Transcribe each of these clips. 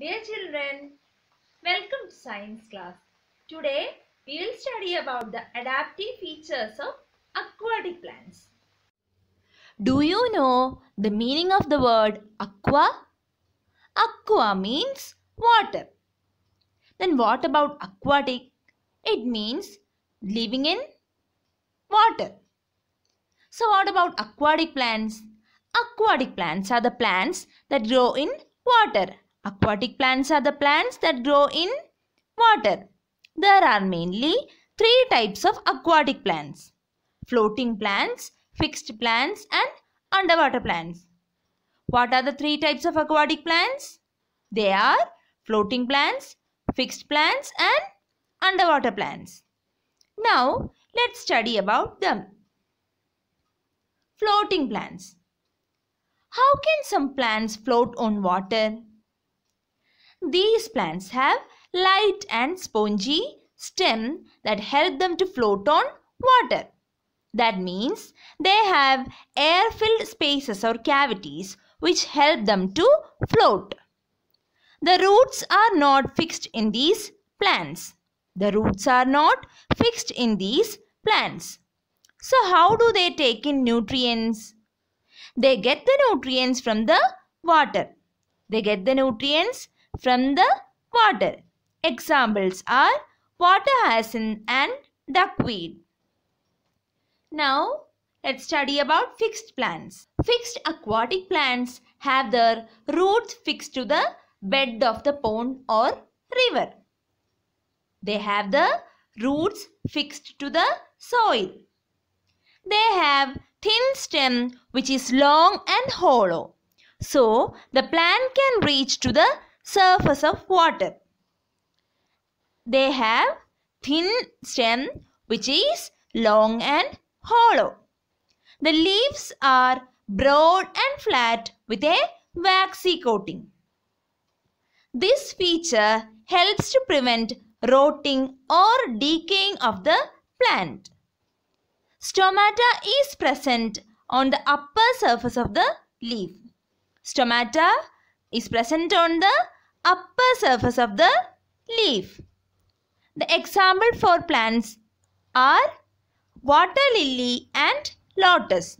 Dear children, welcome to science class. Today we will study about the adaptive features of aquatic plants. Do you know the meaning of the word aqua? Aqua means water. Then what about aquatic? It means living in water. So what about aquatic plants? Aquatic plants are the plants that grow in water Aquatic plants are the plants that grow in water. There are mainly three types of aquatic plants. Floating plants, fixed plants and underwater plants. What are the three types of aquatic plants? They are floating plants, fixed plants and underwater plants. Now, let's study about them. Floating plants. How can some plants float on water? These plants have light and spongy stem that help them to float on water. That means they have air-filled spaces or cavities which help them to float. The roots are not fixed in these plants. The roots are not fixed in these plants. So how do they take in nutrients? They get the nutrients from the water. They get the nutrients from the water. Examples are water hyacinth and duckweed. Now, let's study about fixed plants. Fixed aquatic plants have their roots fixed to the bed of the pond or river. They have the roots fixed to the soil. They have thin stem which is long and hollow. So, the plant can reach to the surface of water. They have thin stem which is long and hollow. The leaves are broad and flat with a waxy coating. This feature helps to prevent rotting or decaying of the plant. Stomata is present on the upper surface of the leaf. Stomata is present on the upper surface of the leaf. The example for plants are water lily and lotus.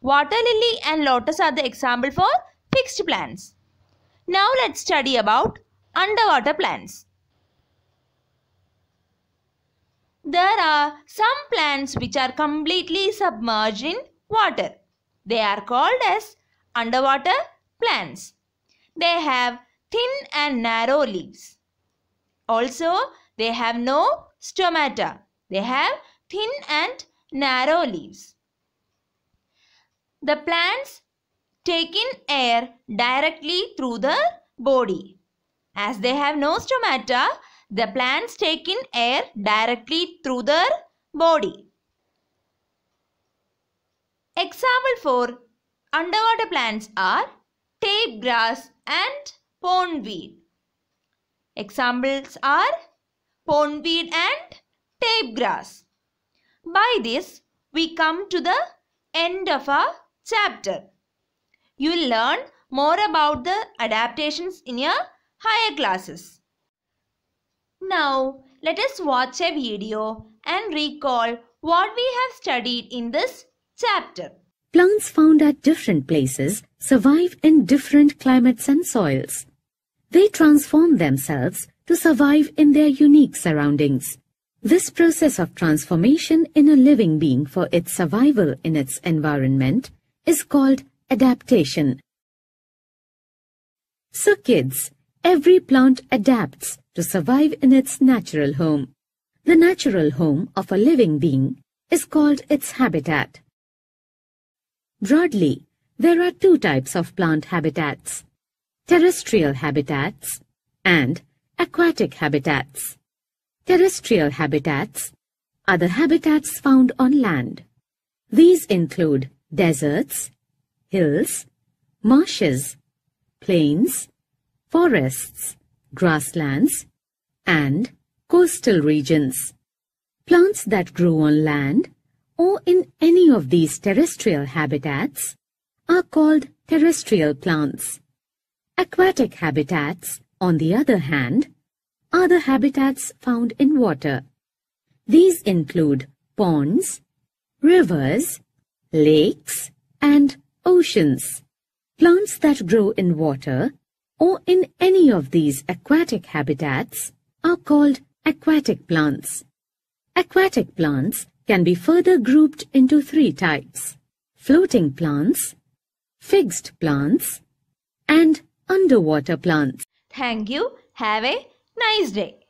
Water lily and lotus are the example for fixed plants. Now let's study about underwater plants. There are some plants which are completely submerged in water. They are called as underwater plants. They have thin and narrow leaves. Also, they have no stomata. They have thin and narrow leaves. The plants take in air directly through the body. As they have no stomata, the plants take in air directly through their body. Example for underwater plants are tape grass and pondweed. Examples are pondweed and tape grass. By this, we come to the end of our chapter. You will learn more about the adaptations in your higher classes. Now, let us watch a video and recall what we have studied in this chapter plants found at different places survive in different climates and soils. They transform themselves to survive in their unique surroundings. This process of transformation in a living being for its survival in its environment is called adaptation. So kids, every plant adapts to survive in its natural home. The natural home of a living being is called its habitat. Broadly, there are two types of plant habitats, terrestrial habitats and aquatic habitats. Terrestrial habitats are the habitats found on land. These include deserts, hills, marshes, plains, forests, grasslands, and coastal regions. Plants that grow on land or in any of these terrestrial habitats are called terrestrial plants. Aquatic habitats, on the other hand, are the habitats found in water. These include ponds, rivers, lakes, and oceans. Plants that grow in water or in any of these aquatic habitats are called aquatic plants. Aquatic plants can be further grouped into three types, floating plants, fixed plants, and underwater plants. Thank you. Have a nice day.